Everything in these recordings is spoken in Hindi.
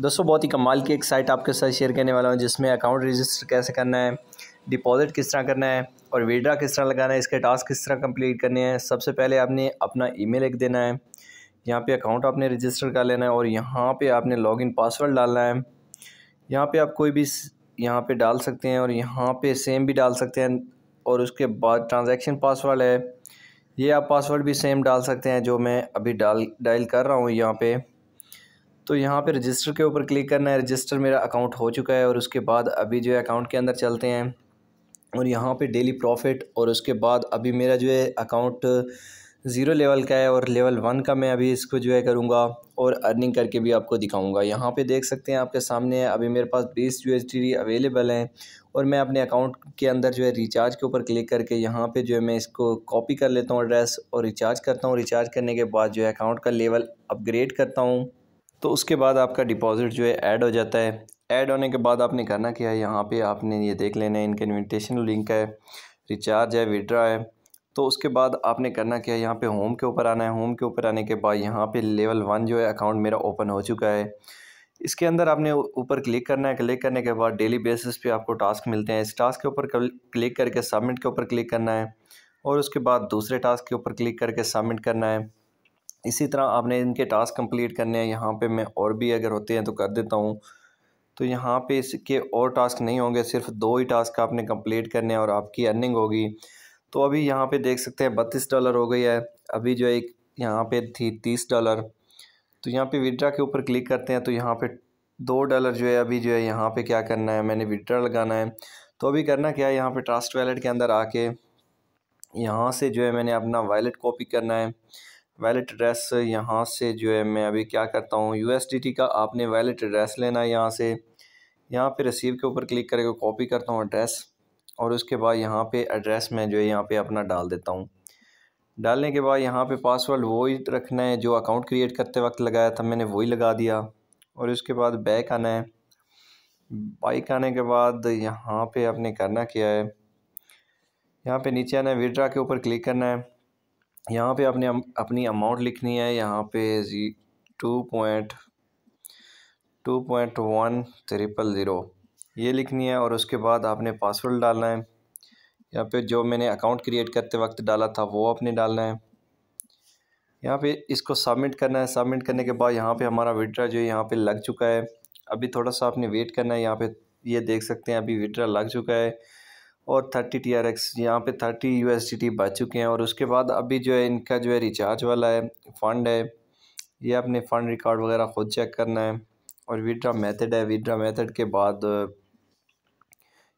दोस्तों बहुत ही कमाल की एक साइट आपके साथ शेयर करने वाला हूँ जिसमें अकाउंट रजिस्टर कैसे करना है डिपॉजिट किस तरह करना है और विड्रा किस तरह लगाना है इसके टास्क किस तरह कंप्लीट करने हैं सबसे पहले आपने अपना ईमेल एक देना है यहाँ पे अकाउंट आपने रजिस्टर कर लेना है और यहाँ पे आपने लॉगिन पासवर्ड डालना है यहाँ पे आप कोई भी यहाँ पे डाल सकते हैं और यहाँ पे सेम भी डाल सकते हैं और उसके बाद ट्रांजेक्शन पासवर्ड है ये आप पासवर्ड भी सेम डाल सकते हैं जो मैं अभी डाल डायल कर रहा हूँ यहाँ पर तो यहाँ पे रजिस्टर के ऊपर क्लिक करना है रजिस्टर मेरा अकाउंट हो चुका है और उसके बाद अभी जो है अकाउंट के अंदर चलते हैं और यहाँ पे डेली प्रॉफिट और उसके बाद अभी मेरा जो है अकाउंट ज़ीरो लेवल का है और लेवल वन का मैं अभी इसको जो है करूँगा और अर्निंग करके भी आपको दिखाऊँगा यहाँ पे देख सकते हैं आपके सामने अभी मेरे पास बीस यू अवेलेबल हैं और मैं अपने अकाउंट के अंदर जो है रिचार्ज के ऊपर क्लिक करके यहाँ पे जो है मैं इसको कॉपी कर लेता हूँ एड्रेस और रिचार्ज करता हूँ रिचार्ज करने के बाद जो है अकाउंट का लेवल अपग्रेड करता हूँ तो उसके बाद आपका डिपॉज़िट जो है ऐड हो जाता है ऐड होने के बाद आपने करना क्या है यहाँ पे आपने ये देख लेना है इनका इन्विटेशन लिंक है रिचार्ज है विड्रा है तो उसके बाद आपने करना क्या है यहाँ पे होम के ऊपर आना है होम के ऊपर आने के बाद यहाँ पे लेवल वन जो है अकाउंट मेरा ओपन हो चुका है इसके अंदर आपने ऊपर क्लिक करना है क्लिक करने के बाद डेली बेसिस पर आपको टास्क मिलते हैं इस टास्क के ऊपर क्लिक करके सबमिट के ऊपर क्लिक करना है और उसके बाद दूसरे टास्क के ऊपर क्लिक करके सबमिट करना है इसी तरह आपने इनके टास्क कंप्लीट करने हैं यहाँ पे मैं और भी अगर होते हैं तो कर देता हूँ तो यहाँ पे इसके और टास्क नहीं होंगे सिर्फ दो ही टास्क आपने कंप्लीट करने हैं और आपकी अर्निंग होगी तो अभी यहाँ पे देख सकते हैं बत्तीस डॉलर हो गई है अभी जो एक यहाँ पे थी तीस डॉलर तो यहाँ पे विड्रा के ऊपर क्लिक करते हैं तो यहाँ पर दो डॉलर जो है अभी जो है यहाँ पर क्या करना है मैंने विड्रा लगाना है तो अभी करना क्या है यहाँ पर ट्रास्ट वैलेट के अंदर आके यहाँ से जो है मैंने अपना वैलेट कॉपी करना है वैलेट एड्रेस यहाँ से जो है मैं अभी क्या करता हूँ यू का आपने वैलेट एड्रेस लेना है यहाँ से यहाँ पे रिसीव के ऊपर क्लिक करके कॉपी करता हूँ एड्रेस और उसके बाद यहाँ पे एड्रेस मैं जो है यहाँ पे अपना डाल देता हूँ डालने के बाद यहाँ पे पासवर्ड वही रखना है जो अकाउंट क्रिएट करते वक्त लगाया था मैंने वही लगा दिया और उसके बाद बैक आना है बाइक आने के बाद यहाँ पर आपने करना क्या है यहाँ पर नीचे आना है विड्रा के ऊपर क्लिक करना है यहाँ पे आपने अपनी अमाउंट लिखनी है यहाँ पे G two point two point one triple zero ये लिखनी है और उसके बाद आपने पासवर्ड डालना है यहाँ पे जो मैंने अकाउंट क्रिएट करते वक्त डाला था वो आपने डालना है यहाँ पे इसको सबमिट करना है सबमिट करने के बाद यहाँ पे हमारा विड्रा जो है यहाँ पे लग चुका है अभी थोड़ा सा आपने वेट करना है यहाँ पे ये देख सकते हैं अभी विड्रा लग चुका है और थर्टी टी आर एक्स यहाँ पर thirty U S D T बच चुके हैं और उसके बाद अभी जो है इनका जो है रिचार्ज वाला है फ़ंड है ये अपने फ़ंड रिकॉर्ड वगैरह ख़ुद चेक करना है और विड्रा मेथड है विड्रा मेथड के बाद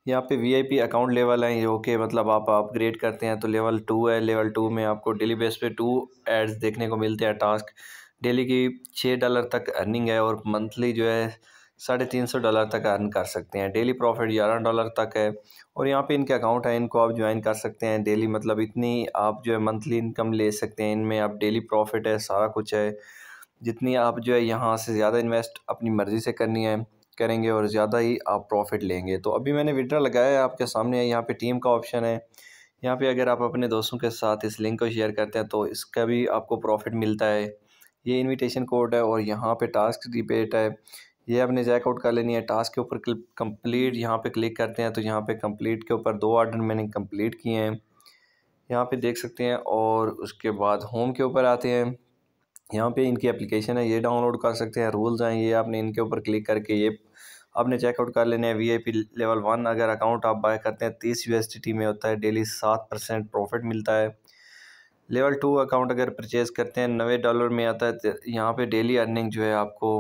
यहाँ पे वीआईपी अकाउंट लेवल है जो कि मतलब आप अपग्रेड करते हैं तो लेवल टू है लेवल टू में आपको डेली बेस पे टू एड्स देखने को मिलते हैं टास्क डेली की छः डॉलर तक अर्निंग है और मंथली जो है साढ़े तीन सौ डॉलर तक अर्न कर सकते हैं डेली प्रॉफिट ग्यारह डॉलर तक है और यहाँ पे इनके अकाउंट है इनको आप ज्वाइन कर सकते हैं डेली मतलब इतनी आप जो है मंथली इनकम ले सकते हैं इनमें आप डेली प्रॉफिट है सारा कुछ है जितनी आप जो है यहाँ से ज़्यादा इन्वेस्ट अपनी मर्ज़ी से करनी है करेंगे और ज़्यादा ही आप प्रॉफिट लेंगे तो अभी मैंने विड्रा लगाया है आपके सामने है यहाँ पर टीम का ऑप्शन है यहाँ पर अगर आप अपने दोस्तों के साथ इस लिंक को शेयर करते हैं तो इसका भी आपको प्रॉफिट मिलता है ये इन्विटेशन कोड है और यहाँ पे टास्क रिपेट है ये आपने चेकआउट कर लेनी है टास्क के ऊपर कंप्लीट यहाँ पे क्लिक करते हैं तो यहाँ पे कंप्लीट के ऊपर दो ऑर्डर मैंने कंप्लीट किए हैं यहाँ पे देख सकते हैं और उसके बाद होम के ऊपर आते हैं यहाँ पे इनकी एप्लीकेशन है ये डाउनलोड कर सकते हैं रूल्स हैं ये आपने इनके ऊपर क्लिक करके ये आपने चेकआउट कर लेने हैं वीआईपी लेवल वन अगर अकाउंट आप बाय करते हैं तीस यू में होता है डेली सात परसेंट प्रॉफिट मिलता है लेवल टू अकाउंट अगर परचेज़ करते हैं नवे डॉलर में आता है तो यहाँ पर डेली अर्निंग जो है आपको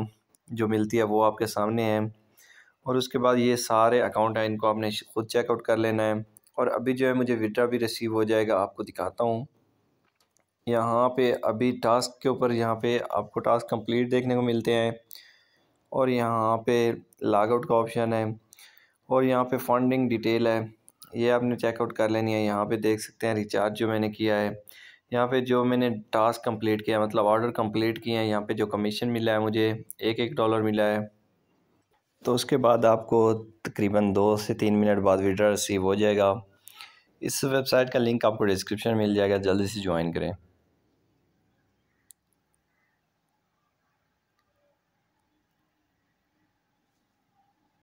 जो मिलती है वो आपके सामने है और उसके बाद ये सारे अकाउंट हैं इनको आपने ख़ुद चेकआउट कर लेना है और अभी जो है मुझे विड्रा भी रिसीव हो जाएगा आपको दिखाता हूँ यहाँ पे अभी टास्क के ऊपर यहाँ पे आपको टास्क कंप्लीट देखने को मिलते हैं और यहाँ पे आउट का ऑप्शन है और यहाँ पे फंडिंग डिटेल है ये आपने चेकआउट कर लेनी है यहाँ पे देख सकते हैं रिचार्ज जो मैंने किया है यहाँ पे जो मैंने टास्क कंप्लीट किया मतलब ऑर्डर कंप्लीट किए हैं यहाँ पे जो कमीशन मिला है मुझे एक एक डॉलर मिला है तो उसके बाद आपको तकरीबन दो से तीन मिनट बाद विड्रा रिसीव हो जाएगा इस वेबसाइट का लिंक आपको डिस्क्रिप्शन मिल जाएगा जल्दी से ज्वाइन करें